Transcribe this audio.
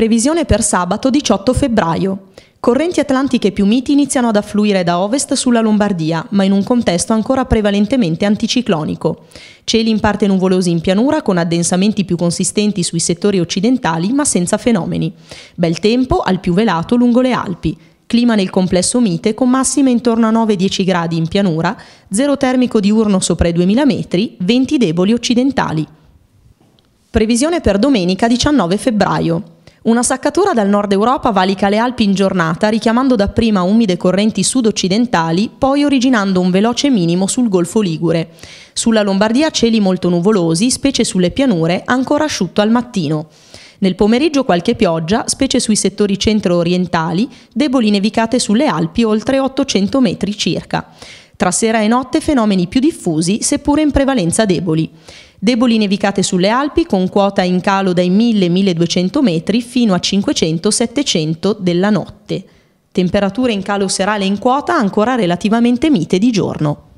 Previsione per sabato 18 febbraio. Correnti atlantiche più miti iniziano ad affluire da ovest sulla Lombardia, ma in un contesto ancora prevalentemente anticiclonico. Cieli in parte nuvolosi in pianura con addensamenti più consistenti sui settori occidentali, ma senza fenomeni. Bel tempo, al più velato, lungo le Alpi. Clima nel complesso mite con massime intorno a 9-10 gradi in pianura, zero termico diurno sopra i 2000 metri, venti deboli occidentali. Previsione per domenica 19 febbraio. Una saccatura dal nord Europa valica le Alpi in giornata, richiamando dapprima umide correnti sud-occidentali, poi originando un veloce minimo sul Golfo Ligure. Sulla Lombardia cieli molto nuvolosi, specie sulle pianure, ancora asciutto al mattino. Nel pomeriggio qualche pioggia, specie sui settori centro-orientali, deboli nevicate sulle Alpi oltre 800 metri circa. Tra sera e notte fenomeni più diffusi, seppure in prevalenza deboli. Deboli nevicate sulle Alpi con quota in calo dai 1000-1200 metri fino a 500-700 della notte. Temperature in calo serale in quota ancora relativamente mite di giorno.